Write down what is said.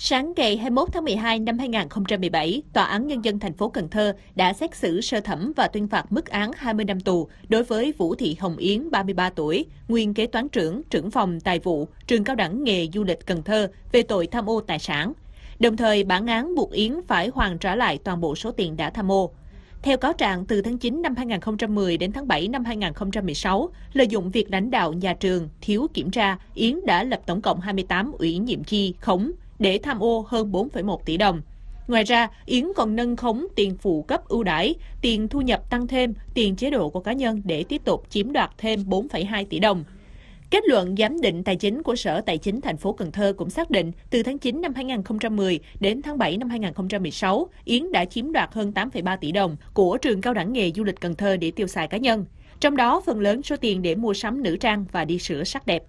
Sáng ngày 21 tháng 12 năm 2017, Tòa án Nhân dân thành phố Cần Thơ đã xét xử sơ thẩm và tuyên phạt mức án 20 năm tù đối với Vũ Thị Hồng Yến, 33 tuổi, nguyên kế toán trưởng, trưởng phòng tài vụ, trường cao đẳng nghề du lịch Cần Thơ về tội tham ô tài sản. Đồng thời, bản án buộc Yến phải hoàn trả lại toàn bộ số tiền đã tham ô. Theo cáo trạng, từ tháng 9 năm 2010 đến tháng 7 năm 2016, lợi dụng việc lãnh đạo nhà trường thiếu kiểm tra, Yến đã lập tổng cộng 28 ủy nhiệm chi khống, để tham ô hơn 4,1 tỷ đồng. Ngoài ra, Yến còn nâng khống tiền phụ cấp ưu đãi, tiền thu nhập tăng thêm, tiền chế độ của cá nhân để tiếp tục chiếm đoạt thêm 4,2 tỷ đồng. Kết luận giám định tài chính của Sở Tài chính thành phố Cần Thơ cũng xác định từ tháng 9 năm 2010 đến tháng 7 năm 2016, Yến đã chiếm đoạt hơn 8,3 tỷ đồng của trường cao đẳng nghề du lịch Cần Thơ để tiêu xài cá nhân. Trong đó, phần lớn số tiền để mua sắm nữ trang và đi sửa sắc đẹp.